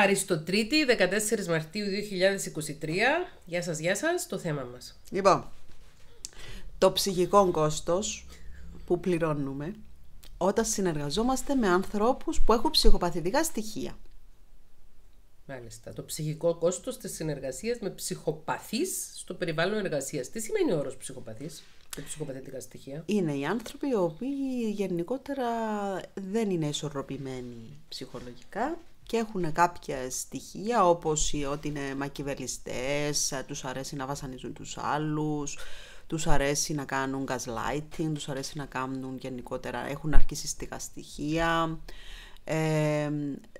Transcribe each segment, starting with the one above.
Αριστοτρίτη, 14 Μαρτίου 2023. Γεια σας, γεια σας, το θέμα μας. Λοιπόν, το ψυχικό κόστος που πληρώνουμε όταν συνεργαζόμαστε με ανθρώπους που έχουν ψυχοπαθητικά στοιχεία. Μάλιστα. Το ψυχικό κόστος της συνεργασίας με ψυχοπαθείς στο περιβάλλον εργασίας. Τι σημαίνει ο όρος ψυχοπαθής και ψυχοπαθητικά στοιχεία. Είναι οι άνθρωποι οι οποίοι γενικότερα δεν είναι ισορροπημένοι ψυχολογικά και έχουν κάποια στοιχεία όπως ότι είναι μακιβελιστές, ε, τους αρέσει να βασανίζουν τους άλλους, τους αρέσει να κάνουν gaslighting, τους αρέσει να κάνουν γενικότερα, έχουν αρχισιστικά στοιχεία, ε,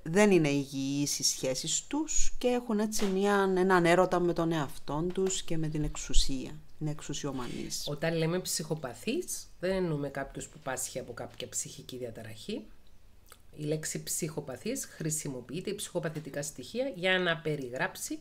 δεν είναι υγιείς οι σχέσεις τους και έχουν έτσι μια, έναν έρωτα με τον εαυτό τους και με την εξουσία. Είναι εξουσιομανής. Όταν λέμε ψυχοπαθής, δεν εννοούμε κάποιους που πάσχει από κάποια ψυχική διαταραχή. Η λέξη ψυχοπαθής χρησιμοποιείται η ψυχοπαθητικά στοιχεία για να περιγράψει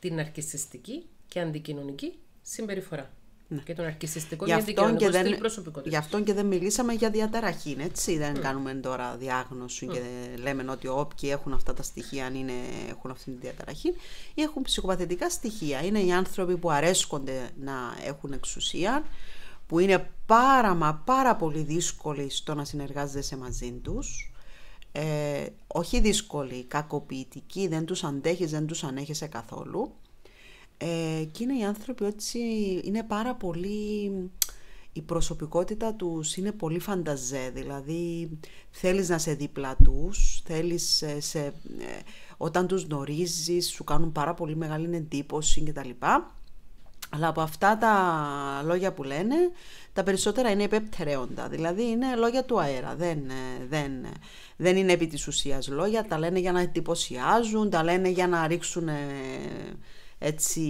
την αρχισιστική και αντικοινωνική συμπεριφορά. Ναι. Και τον αρκισιστικό αυτόν και δεν, στυλ προσωπικότητα. Γι' αυτό και δεν μιλήσαμε για διαταραχή, έτσι. Δεν κάνουμε τώρα διάγνωση mm. και λέμε ότι όποιοι έχουν αυτά τα στοιχεία, αν είναι, έχουν αυτή τη διαταραχή, ή έχουν ψυχοπαθητικά στοιχεία. Είναι οι άνθρωποι που αρέσκονται να έχουν εξουσία, που είναι πάρα μα πάρα πολύ δύσκολοι στο να συνεργάζεσαι μαζί τους ε, όχι δύσκολη, κακοποιητική, δεν τους αντέχεις, δεν τους ανέχεσαι καθόλου. Ε, και είναι οι άνθρωποι έτσι, είναι πάρα πολύ, η προσωπικότητα τους είναι πολύ φανταζέ, δηλαδή θέλεις να σε δίπλα τους, θέλεις ε, ε, όταν τους γνωρίζεις, σου κάνουν πάρα πολύ μεγάλη εντύπωση κτλ. Αλλά από αυτά τα λόγια που λένε, τα περισσότερα είναι υπεπτερέοντα. Δηλαδή είναι λόγια του αέρα. Δεν, ε, δεν, ε, δεν είναι επί της ουσίας λόγια. Τα λένε για να εντυπωσιάζουν, τα λένε για να ρίξουν ε, έτσι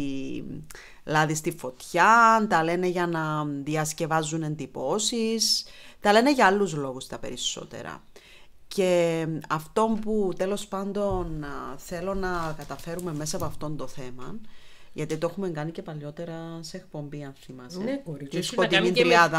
λάδι στη φωτιά, τα λένε για να διασκευάζουν εντυπώσεις, τα λένε για άλλους λόγους τα περισσότερα. Και αυτό που τέλος πάντων θέλω να καταφέρουμε μέσα από αυτόν το θέμα γιατί το έχουμε κάνει και παλιότερα σε εκπομπή, αν θυμάσαι. Ναι, κορίτσια. Έχει,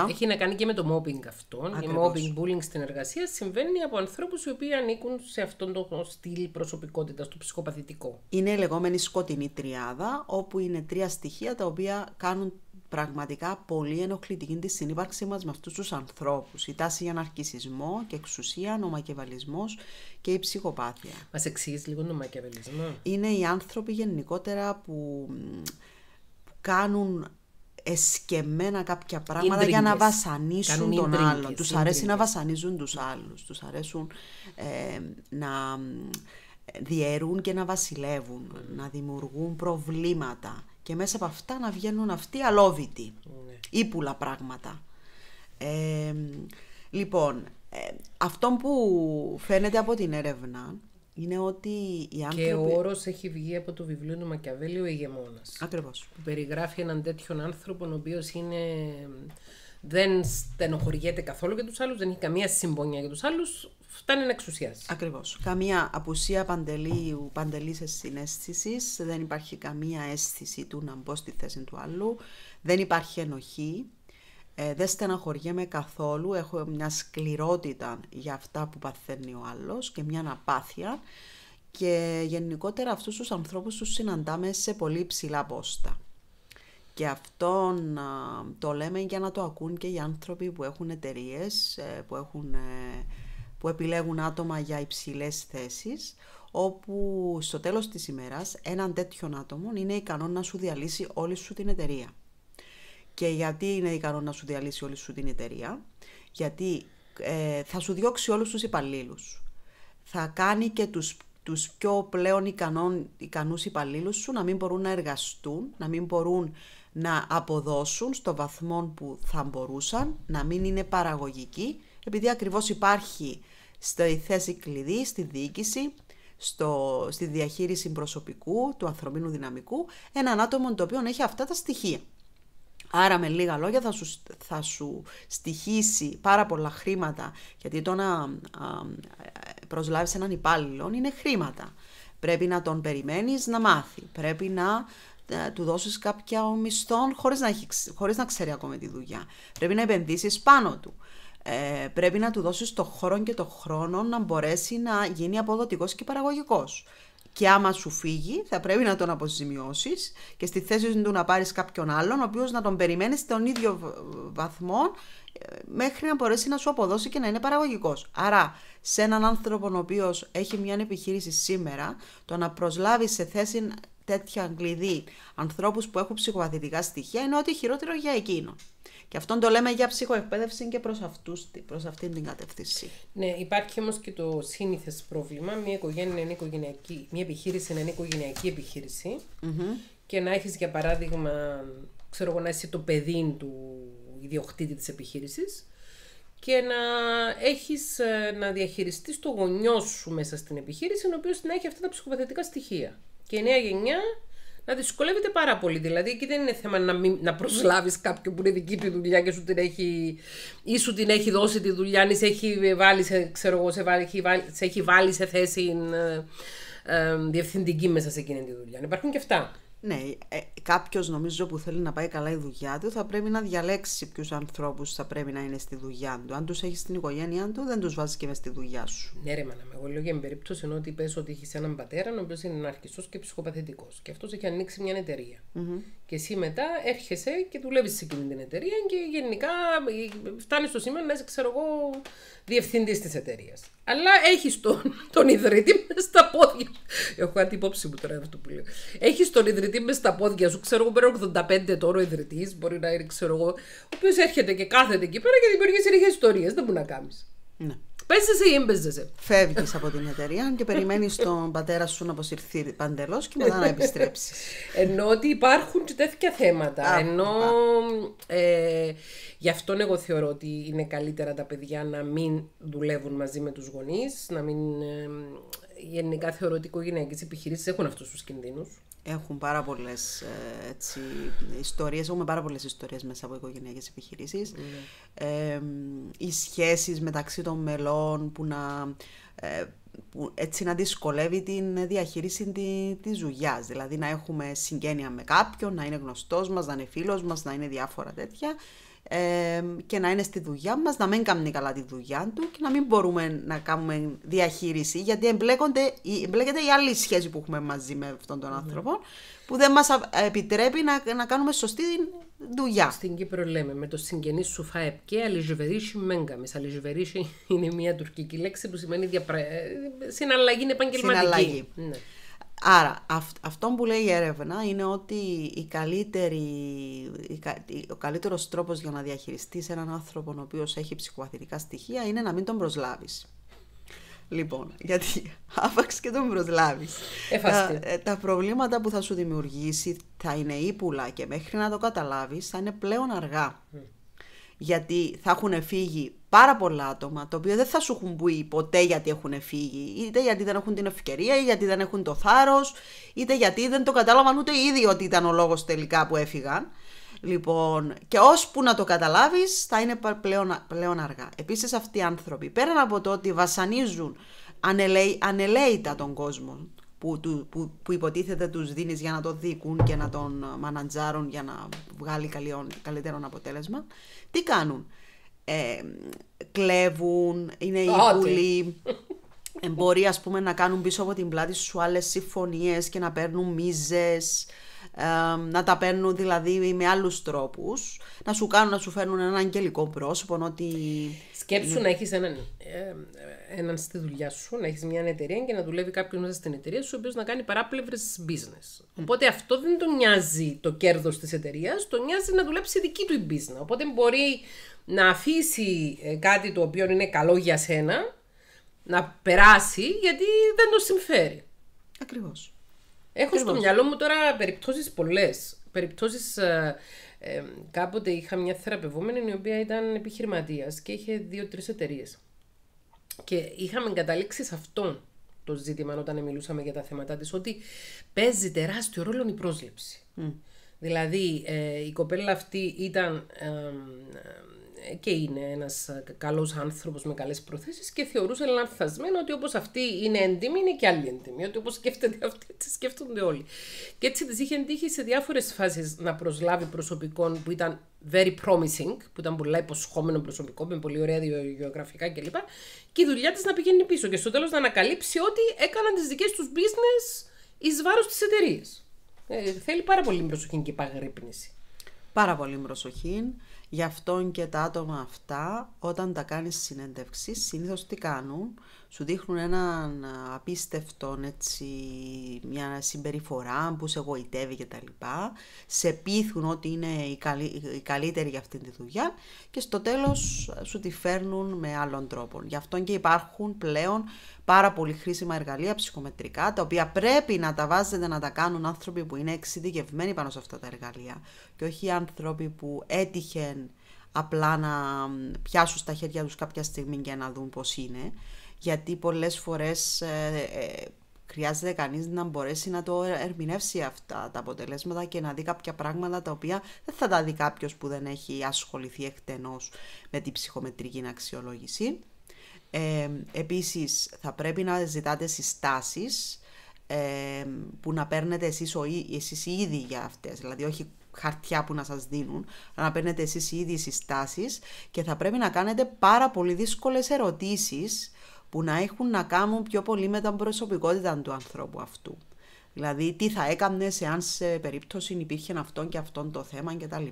έχει να κάνει και με το mobbing αυτό. Η mobbing bullying στην εργασία συμβαίνει από ανθρώπους οι οποίοι ανήκουν σε αυτόν τον στυλ προσωπικότητας, το ψυχοπαθητικό. Είναι η λεγόμενη σκοτεινή τριάδα, όπου είναι τρία στοιχεία τα οποία κάνουν πραγματικά πολύ ενοχλητική τη συνύπαρξή μας με αυτούς τους ανθρώπους, Η τάση για ναρκισμό και εξουσία, ο μακεβαλισμό και η ψυχοπάθεια. Μας εξηγείς λίγο τον μακεβαλισμό. Είναι οι άνθρωποι γενικότερα που, κάνουν εσκεμμένα κάποια πράγματα για να βασανίσουν Κάνουν τον άλλον. Τους αρέσει να βασανίζουν τους άλλους τους αρέσουν ε, να διαιρούν και να βασιλεύουν, να δημιουργούν προβλήματα και μέσα από αυτά να βγαίνουν αυτοί αλόβητοι, ναι. ύπουλα πράγματα. Ε, λοιπόν, ε, αυτό που φαίνεται από την έρευνα είναι ότι οι άνθρωποι... Και ο όρος έχει βγει από το βιβλίο του Μακιαβέλη «Ο ηγεμόνας». Ακριβώς. Που περιγράφει έναν τέτοιον άνθρωπο, ο οποίος είναι δεν στενοχωριέται καθόλου για τους άλλους, δεν έχει καμία συμπονία για τους άλλους, φτάνει να εξουσιάσει. Ακριβώς. Καμία απουσία παντελή, σε συνέστησης, δεν υπάρχει καμία αίσθηση του να μπω στη θέση του άλλου, δεν υπάρχει ενοχή. Ε, δεν στενοχωριέμαι καθόλου, έχω μια σκληρότητα για αυτά που παθαίνει ο άλλος και μια αναπάθεια και γενικότερα αυτούς τους ανθρώπους τους συναντάμε σε πολύ ψηλά πόστα. Και αυτό το λέμε για να το ακούν και οι άνθρωποι που έχουν εταιρείες, ε, που, ε, που επιλέγουν άτομα για υψηλές θέσεις, όπου στο τέλος της ημέρας έναν τέτοιον άτομο είναι ικανό να σου διαλύσει όλη σου την εταιρεία. Και γιατί είναι ικανό να σου διαλύσει όλη σου την εταιρεία, γιατί ε, θα σου διώξει όλους τους υπαλλήλους. Θα κάνει και τους τους πιο πλέον ικανών, ικανούς υπαλλήλους σου να μην μπορούν να εργαστούν, να μην μπορούν να αποδώσουν στο βαθμό που θα μπορούσαν, να μην είναι παραγωγικοί, επειδή ακριβώς υπάρχει στη θέση κλειδί, στη διοίκηση, στο, στη διαχείριση προσωπικού, του ανθρωπίνου δυναμικού, έναν άτομο το οποίο έχει αυτά τα στοιχεία. Άρα με λίγα λόγια θα σου, θα σου στοιχήσει πάρα πολλά χρήματα, γιατί το να προσλάβεις έναν υπάλληλο είναι χρήματα. Πρέπει να τον περιμένεις να μάθει, πρέπει να ε, του δώσεις κάποια μισθών χωρίς να, χωρίς να ξέρει ακόμη τη δουλειά. Πρέπει να επενδύσεις πάνω του. Ε, πρέπει να του δώσεις το χρόνο και το χρόνο να μπορέσει να γίνει αποδοτικός και παραγωγικός. Και άμα σου φύγει, θα πρέπει να τον αποζημιώσεις και στη θέση του να πάρεις κάποιον άλλον, ο οποίος να τον περιμένει στον ίδιο βαθμό, ε, μέχρι να μπορέσει να σου αποδώσει και να είναι παραγωγικός. Άρα, σε έναν άνθρωπο ο οποίος έχει μια επιχείρηση σήμερα, το να προσλάβει σε θέση τέτοια κλειδί ανθρώπους που έχουν ψυχοπαθητικά στοιχεία είναι ότι χειρότερο για εκείνο. Και αυτόν το λέμε για ψυχοεκπαίδευση και προς προς αυτήν την κατεύθυνση. Ναι, υπάρχει όμως και το σύνηθες πρόβλημα. Μια, οικογένεια είναι οικογενειακή, μια επιχείρηση οικογενειακη οικογενειακή επιχείρηση mm-hmm. και να έχεις, για παράδειγμα, ξέρω εγώ, να είσαι το παιδί του ιδιοκτήτη της επιχείρησης και να έχεις ε, να διαχειριστείς το γονιό σου μέσα στην επιχείρηση, ο οποίος να έχει αυτά τα ψυχοπαθητικά στοιχεία και η νέα γενιά να δυσκολεύεται πάρα πολύ. Δηλαδή, εκεί δεν είναι θέμα να, να προσλάβεις κάποιον που είναι δική του δουλειά και σου την έχει, ή σου την έχει δώσει τη δουλειά, ή σε έχει βάλει σε, ξέρω σε, βάλει, σε έχει βάλει σε θέση ε, ε, διευθυντική μέσα σε εκείνη τη δουλειά. Υπάρχουν και αυτά. Ναι, ε, κάποιος νομίζω που θέλει να πάει καλά η δουλειά του θα πρέπει να διαλέξει ποιους ανθρώπους θα πρέπει να είναι στη δουλειά του. Αν τους έχεις στην οικογένειά του δεν τους βάζεις και μες στη δουλειά σου. Ναι ρε μάνα, εγώ λέω για την περίπτωση ενώ ότι πες ότι έχεις έναν πατέρα ο οποίος είναι αρχιστό και ψυχοπαθητικός. και αυτός έχει ανοίξει μια εταιρεια και εσύ μετά έρχεσαι και δουλεύεις σε εκείνη την εταιρεία και γενικά φτάνεις στο σημείο να είσαι, ξέρω εγώ, διευθυντής της εταιρείας. Αλλά έχεις τον, τον ιδρυτή μες στα πόδια. Έχω κάτι υπόψη μου τώρα αυτό που λέω. Έχεις τον ιδρυτή μες στα πόδια σου, ξέρω εγώ, πέρα 85 τώρα ο ιδρυτής, μπορεί να είναι, ξέρω εγώ, ο οποίος έρχεται και κάθεται εκεί πέρα και δημιουργεί συνεχέ ιστορίες. Δεν μπορεί να κάνεις. Ναι. Παίζεσαι ή δεν Φεύγεις από την εταιρεία και περιμένεις τον πατέρα σου να αποσυρθεί παντελώς και μετά να επιστρέψεις. Ενώ ότι υπάρχουν και τέτοια θέματα. ενώ. Ε, γι' αυτό εγώ θεωρώ ότι είναι καλύτερα τα παιδιά να μην δουλεύουν μαζί με τους γονείς, να μην. Ε, γενικά θεωρώ ότι οι οικογενειακές επιχειρήσεις έχουν αυτούς τους κινδύνους. Έχουν πάρα πολλές ε, ιστορίες. Έχουμε πάρα πολλές ιστορίες μέσα από οικογενειακές επιχειρήσεις. Ναι. οι σχέσεις μεταξύ των μελών που να. Ε, έτσι να δυσκολεύει την διαχείριση τη, της Δηλαδή να έχουμε συγγένεια με κάποιον, να είναι γνωστός μας, να είναι φίλος μας, να είναι διάφορα τέτοια ε, και να είναι στη δουλειά μας, να μην κάνει καλά τη δουλειά του και να μην μπορούμε να κάνουμε διαχείριση γιατί εμπλέκονται, εμπλέκεται η άλλη που έχουμε μαζί με αυτόν τον mm άνθρωπο που δεν μας επιτρέπει να, να κάνουμε σωστή δουλειά. Στην Κύπρο λέμε με το συγγενή σου φαεπκέ αλιζουβερίσι μέγκαμες. Αλιζουβερίσι είναι μια τουρκική λέξη που σημαίνει διαπρα... Ε, συναλλαγή επαγγελματική. Συναλλαγή. Ναι. Άρα αυτό που λέει η έρευνα είναι ότι η καλύτερη, ο καλύτερος τρόπος για να διαχειριστείς έναν άνθρωπο ο οποίος έχει ψυχοαθητικά στοιχεία είναι να μην τον προσλάβεις. Λοιπόν, γιατί άφαξ και τον προσλάβεις. Τα, ε, τα προβλήματα που θα σου δημιουργήσει θα είναι ύπουλα και μέχρι να το καταλάβεις θα είναι πλέον αργά γιατί θα έχουν φύγει πάρα πολλά άτομα, τα οποία δεν θα σου έχουν πει ποτέ γιατί έχουν φύγει, είτε γιατί δεν έχουν την ευκαιρία, είτε γιατί δεν έχουν το θάρρος, είτε γιατί δεν το κατάλαβαν ούτε οι ότι ήταν ο λόγος τελικά που έφυγαν. Λοιπόν, και ώσπου να το καταλάβεις θα είναι πλέον, πλέον αργά. Επίσης, αυτοί οι άνθρωποι, πέραν από το ότι βασανίζουν ανελαίητα τον κόσμο, που, υποτίθεται τους δίνεις για να το δίκουν και να τον ε, μανατζάρουν για να βγάλει καλύτερο αποτέλεσμα, τι κάνουν. Ε, κλέβουν, είναι υπουλοί, ε, μπορεί ας πούμε να κάνουν πίσω από την πλάτη σου άλλες συμφωνίες και να παίρνουν μίζες, να τα παίρνουν δηλαδή με άλλους τρόπους, να σου κάνουν να σου φέρνουν ένα αγγελικό πρόσωπο, ότι... Σκέψου να έχεις έναν, έναν στη δουλειά σου, να έχεις μια εταιρεία και να δουλεύει κάποιος μέσα στην εταιρεία σου, ο οποίος να κάνει παράπλευρες business. Οπότε αυτό δεν τον νοιάζει το κέρδος της εταιρείας, τον νοιάζει να δουλέψει δική του η business. Οπότε μπορεί να αφήσει ε, κάτι το οποίο είναι καλό για σένα, να περάσει γιατί δεν το συμφέρει. Ακριβώς. Έχω στο μυαλό μου τώρα περιπτώσεις πολλές. Περιπτώσεις. Ε, ε, κάποτε είχα μια θεραπευόμενη η οποία ήταν επιχειρηματίας και είχε δύο-τρει εταιρείες. Και είχαμε καταλήξει σε αυτό το ζήτημα όταν μιλούσαμε για τα θέματα της, ότι παίζει τεράστιο ρόλο η πρόσληψη. Δηλαδή, ε, η κοπέλα αυτή ήταν και είναι ένας ε, καλός άνθρωπος με καλές προθέσεις και θεωρούσε λανθασμένο ότι όπως αυτή είναι έντιμη είναι και άλλη έντιμη, ότι όπως σκέφτεται αυτή έτσι σκέφτονται όλοι. Και έτσι της είχε εντύχει σε διάφορες φάσεις να προσλάβει προσωπικό που ήταν very promising, που ήταν πολύ υποσχόμενο προσωπικό, με πολύ ωραία γεωγραφικά κλπ. Και η δουλειά της να πηγαίνει πίσω και στο τέλος να ανακαλύψει ότι έκαναν τις δικές τους business εις βάρος της εταιρείας. Ε, θέλει πάρα πολύ προσοχή και υπαγρύπνηση. Πάρα πολύ προσοχή. Γι' αυτόν και τα άτομα αυτά όταν τα κάνεις συνέντευξη συνήθως τι κάνουν, σου δείχνουν έναν απίστευτο έτσι, μια συμπεριφορά που σε γοητεύει και τα λοιπά, σε πείθουν ότι είναι οι, καλύτεροι για αυτή τη δουλειά και στο τέλος σου τη φέρνουν με άλλον τρόπο. Γι' αυτόν και υπάρχουν πλέον πάρα πολύ χρήσιμα εργαλεία ψυχομετρικά, τα οποία πρέπει να τα βάζετε να τα κάνουν άνθρωποι που είναι εξειδικευμένοι πάνω σε αυτά τα εργαλεία και όχι άνθρωποι που έτυχε απλά να πιάσουν στα χέρια τους κάποια στιγμή για να δουν πώς είναι. Γιατί πολλές φορές ε, ε, χρειάζεται κανείς να μπορέσει να το ε, ερμηνεύσει αυτά τα αποτελέσματα και να δει κάποια πράγματα τα οποία δεν θα τα δει κάποιος που δεν έχει ασχοληθεί εκτενώς με την ψυχομετρική αξιολόγηση. Ε, επίσης θα πρέπει να ζητάτε συστάσεις ε, που να παίρνετε εσείς, ο, οι για αυτές, δηλαδή όχι χαρτιά που να σας δίνουν, να παίρνετε εσείς οι ίδιες συστάσεις και θα πρέπει να κάνετε πάρα πολύ δύσκολες ερωτήσεις που να έχουν να κάνουν πιο πολύ με την προσωπικότητα του ανθρώπου αυτού. Δηλαδή, τι θα έκανες εάν σε περίπτωση υπήρχε αυτόν και αυτόν το θέμα κτλ.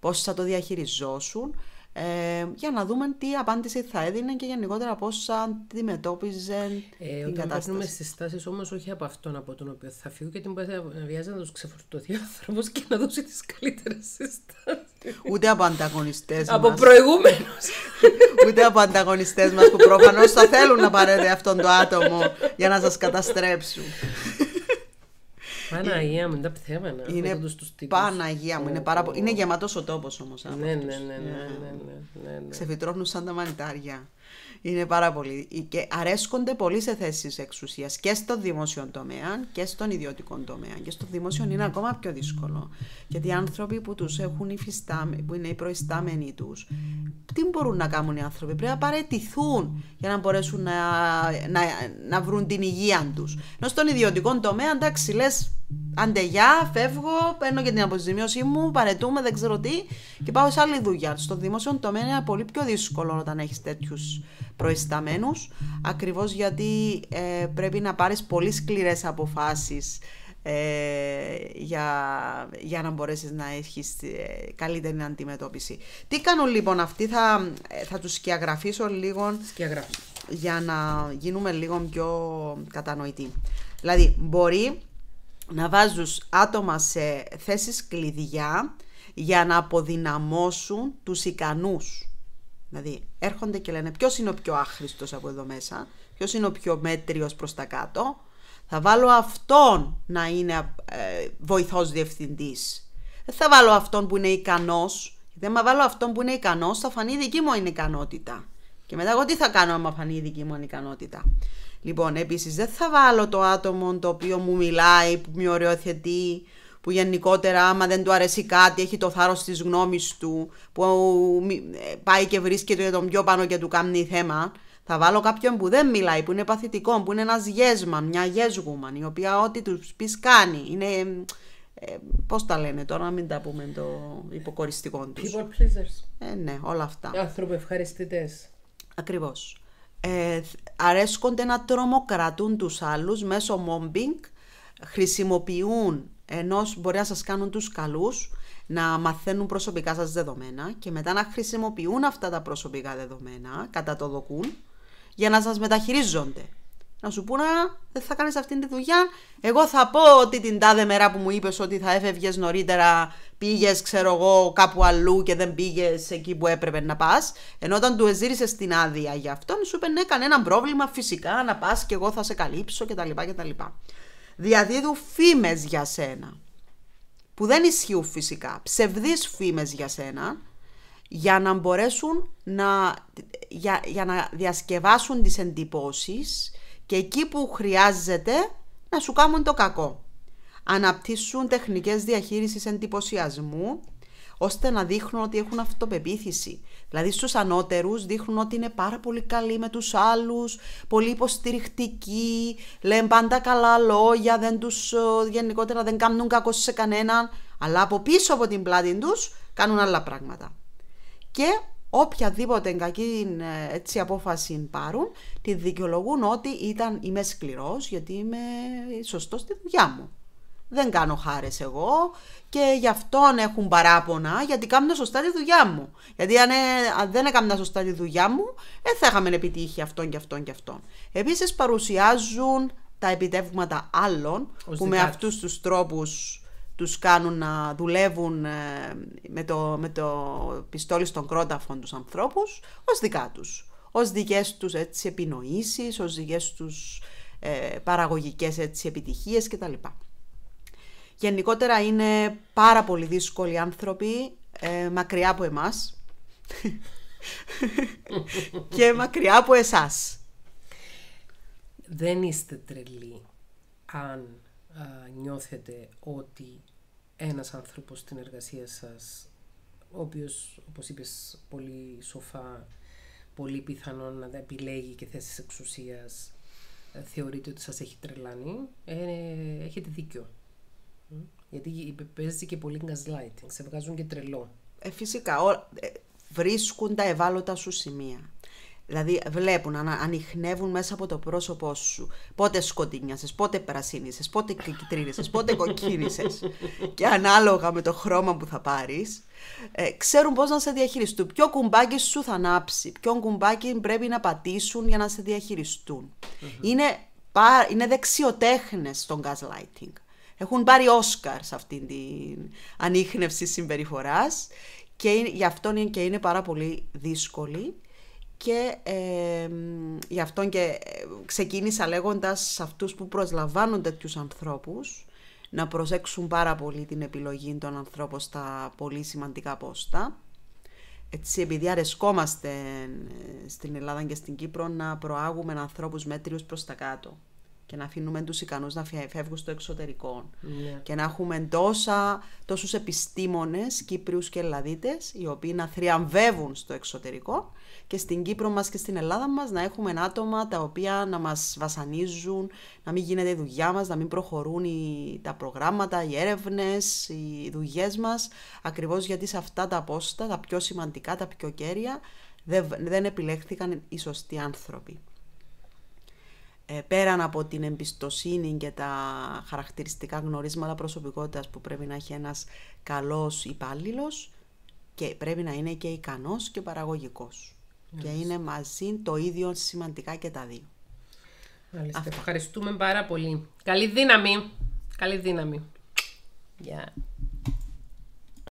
Πώς θα το διαχειριζόσουν ε, για να δούμε τι απάντηση θα έδινε και γενικότερα πώς αντιμετώπιζε ε, την όταν κατάσταση. στι τάσει όμως όχι από αυτόν από τον οποίο θα φύγω γιατί την βιάζει να τους ξεφορτωθεί ο άνθρωπος και να δώσει τις καλύτερες συστάσεις. Ούτε από ανταγωνιστές μα. Από προηγούμενους. Ούτε από ανταγωνιστές μας που προφανώς θα θέλουν να πάρετε αυτόν το άτομο για να σας καταστρέψουν. Παναγία μου, τα πθέματα. Είναι Παναγία μου, είναι πάρα πολύ. Είναι γεματό ο τόπος όμως. Ναι, ναι, ναι, ναι. Ξεφυτρώνουν ναι. ναι, σαν τα μανιτάρια. Είναι πάρα πολύ. Και αρέσκονται πολύ σε θέσεις εξουσίας και στο δημόσιο τομέα και στον ιδιωτικό τομέα. Και στο δημόσιο είναι ακόμα πιο δύσκολο. Γιατί οι άνθρωποι που τους έχουν υφιστάμενοι, που είναι οι προϊστάμενοι τους, τι μπορούν να κάνουν οι άνθρωποι. Πρέπει να παρετηθούν για να μπορέσουν να, να, να βρουν την υγεία τους. Ενώ στον ιδιωτικό τομέα, εντάξει, λες, Αντεγιά, φεύγω, παίρνω και την αποζημίωσή μου, παρετούμε, δεν ξέρω τι και πάω σε άλλη δουλειά. Στο δημόσιο τομέα είναι πολύ πιο δύσκολο όταν έχεις τέτοιους προϊσταμένους, ακριβώς γιατί ε, πρέπει να πάρεις πολύ σκληρές αποφάσεις. Ε, για, για να μπορέσεις να έχεις ε, καλύτερη αντιμετώπιση. Τι κάνω λοιπόν αυτοί, θα, θα τους σκιαγραφίσω λίγο για να γίνουμε λίγο πιο κατανοητοί. Δηλαδή μπορεί να βάζουν άτομα σε θέσεις κλειδιά για να αποδυναμώσουν τους ικανούς. Δηλαδή έρχονται και λένε ποιος είναι ο πιο άχρηστος από εδώ μέσα, ποιος είναι ο πιο μέτριος προς τα κάτω. Θα βάλω αυτόν να είναι ε, βοηθός διευθυντής. Δεν θα βάλω αυτόν που είναι ικανός. Δεν μα βάλω αυτόν που είναι ικανός θα φανεί η δική μου ικανότητα. Και μετά εγώ τι θα κάνω άμα φανεί η δική μου ικανότητα. Λοιπόν, επίσης δεν θα βάλω το άτομο το οποίο μου μιλάει, που με οριοθετεί, που γενικότερα άμα δεν του αρέσει κάτι έχει το θάρρος της γνώμης του, που ε, πάει και βρίσκεται για τον πιο πάνω και του κάνει θέμα. Θα βάλω κάποιον που δεν μιλάει, που είναι παθητικό, που είναι ένας γέσμα, μια γέσγουμα, η οποία ό,τι τους πεις κάνει. Είναι, ε, πώς τα λένε τώρα, να μην τα πούμε το υποκοριστικό τους. People pleasers. Ε, ναι, όλα αυτά. Άνθρωποι ευχαριστητές. Ακριβώς ε, αρέσκονται να τρομοκρατούν τους άλλους μέσω μόμπινγκ, χρησιμοποιούν ενώ μπορεί να σας κάνουν τους καλούς, να μαθαίνουν προσωπικά σας δεδομένα και μετά να χρησιμοποιούν αυτά τα προσωπικά δεδομένα, κατά το δοκούν, για να σας μεταχειρίζονται να σου πούνε δεν θα κάνεις αυτή τη δουλειά. Εγώ θα πω ότι την τάδε μέρα που μου είπες ότι θα έφευγες νωρίτερα, πήγες ξέρω εγώ κάπου αλλού και δεν πήγες εκεί που έπρεπε να πας. Ενώ όταν του εζήρισες την άδεια για αυτόν σου είπε ναι κανένα πρόβλημα φυσικά να πας και εγώ θα σε καλύψω κτλ. κτλ. Διαδίδουν φήμες για σένα που δεν ισχύουν φυσικά, ψευδείς φήμες για σένα, για να μπορέσουν να, για, να διασκευάσουν τις εντυπώσεις και εκεί που χρειάζεται να σου κάνουν το κακό. Αναπτύσσουν τεχνικές διαχείρισης εντυπωσιασμού ώστε να δείχνουν ότι έχουν αυτοπεποίθηση. Δηλαδή στους ανώτερους δείχνουν ότι είναι πάρα πολύ καλοί με τους άλλους, πολύ υποστηρικτικοί, λένε πάντα καλά λόγια, δεν τους, γενικότερα δεν κάνουν κακό σε κανέναν, αλλά από πίσω από την πλάτη τους κάνουν άλλα πράγματα. Και οποιαδήποτε κακή ε, έτσι, απόφαση πάρουν, τη δικαιολογούν ότι ήταν, είμαι σκληρός γιατί είμαι σωστός στη δουλειά μου. Δεν κάνω χάρες εγώ και γι' αυτόν έχουν παράπονα γιατί κάνω σωστά τη δουλειά μου. Γιατί αν, ε, δεν έκανα σωστά τη δουλειά μου, δεν θα είχαμε επιτύχει αυτόν και αυτόν και αυτόν. Επίσης παρουσιάζουν τα επιτεύγματα άλλων που με αυτούς τους τρόπους τους κάνουν να δουλεύουν ε, με το, με το πιστόλι στον κρόταφον τους ανθρώπους ως δικά τους, ως δικές τους έτσι, επινοήσεις, ως δικές τους ε, παραγωγικές έτσι, επιτυχίες κτλ. Γενικότερα είναι πάρα πολύ δύσκολοι άνθρωποι, ε, μακριά από εμάς και μακριά από εσάς. Δεν είστε τρελοί αν α, νιώθετε ότι ένας άνθρωπος στην εργασία σας, ο οποίος, όπως είπες πολύ σοφά, πολύ πιθανό να επιλέγει και θέσεις εξουσίας, ε, θεωρείτε ότι σας έχει τρελάνει, ε, έχετε δίκιο. Γιατί παίζει και πολύ gaslighting, σε βγάζουν και τρελό. Ε, φυσικά, ο, ε, βρίσκουν τα ευάλωτα σου σημεία. Δηλαδή βλέπουν, ανοιχνεύουν μέσα από το πρόσωπό σου. Πότε σκοτεινιάσες, πότε πρασίνησες, πότε κυτρίνησες, πότε κοκκίνησες. και ανάλογα με το χρώμα που θα πάρεις, ε, ξέρουν πώς να σε διαχειριστούν. Ποιο κουμπάκι σου θα ανάψει, ποιο κουμπάκι πρέπει να πατήσουν για να σε διαχειριστουν είναι, είναι δεξιοτέχνες στον gaslighting. Έχουν πάρει Όσκαρ σε αυτήν την ανείχνευση συμπεριφοράς και γι' αυτό είναι και είναι πάρα πολύ δύσκολη και ε, γι' αυτό και ξεκίνησα λέγοντας σε αυτούς που προσλαμβάνουν τέτοιους ανθρώπους να προσέξουν πάρα πολύ την επιλογή των ανθρώπων στα πολύ σημαντικά πόστα. Έτσι, επειδή αρεσκόμαστε ε, στην Ελλάδα και στην Κύπρο να προάγουμε ανθρώπους μέτριους προς τα κάτω και να αφήνουμε τους ικανούς να φεύγουν στο εξωτερικό ναι. και να έχουμε τόσα, τόσους επιστήμονες, Κύπριους και Ελλαδίτες, οι οποίοι να θριαμβεύουν στο εξωτερικό και στην Κύπρο μας και στην Ελλάδα μας να έχουμε άτομα τα οποία να μας βασανίζουν, να μην γίνεται η δουλειά μας, να μην προχωρούν οι, τα προγράμματα, οι έρευνες, οι δουλειές μας, ακριβώς γιατί σε αυτά τα πόστα, τα πιο σημαντικά, τα πιο κέρια, δεν, δεν επιλέχθηκαν οι σωστοί άνθρωποι. Ε, πέραν από την εμπιστοσύνη και τα χαρακτηριστικά γνωρίσματα προσωπικότητας που πρέπει να έχει ένας καλός υπάλληλος και πρέπει να είναι και ικανός και παραγωγικός. Και είναι μαζί το ίδιο σημαντικά και τα δύο. Μάλιστα. Ευχαριστούμε πάρα πολύ. Καλή δύναμη. Καλή δύναμη. Γεια.